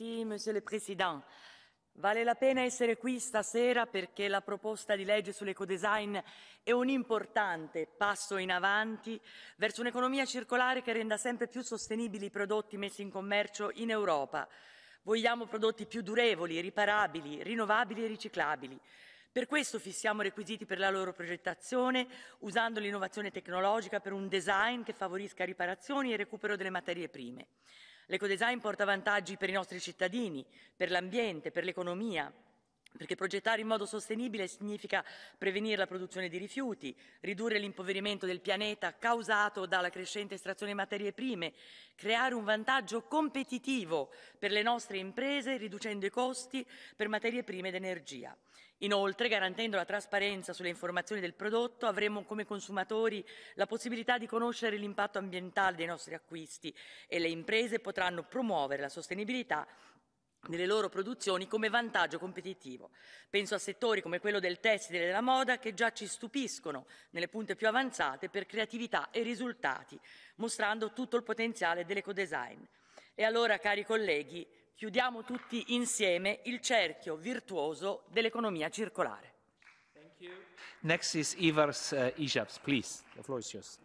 Sì, Monsieur le Président. Vale la pena essere qui stasera perché la proposta di legge sull'ecodesign è un importante passo in avanti verso un'economia circolare che renda sempre più sostenibili i prodotti messi in commercio in Europa. Vogliamo prodotti più durevoli, riparabili, rinnovabili e riciclabili. Per questo fissiamo requisiti per la loro progettazione, usando l'innovazione tecnologica per un design che favorisca riparazioni e recupero delle materie prime. L'ecodesign porta vantaggi per i nostri cittadini, per l'ambiente, per l'economia. Perché progettare in modo sostenibile significa prevenire la produzione di rifiuti, ridurre l'impoverimento del pianeta causato dalla crescente estrazione di materie prime, creare un vantaggio competitivo per le nostre imprese riducendo i costi per materie prime ed energia. Inoltre, garantendo la trasparenza sulle informazioni del prodotto, avremo come consumatori la possibilità di conoscere l'impatto ambientale dei nostri acquisti e le imprese potranno promuovere la sostenibilità delle loro produzioni come vantaggio competitivo. Penso a settori come quello del tessile e della moda che già ci stupiscono nelle punte più avanzate per creatività e risultati, mostrando tutto il potenziale dell'ecodesign. E allora, cari colleghi, chiudiamo tutti insieme il cerchio virtuoso dell'economia circolare. Thank you. Next is Ivars uh, Ijaps, please. The floor is yours.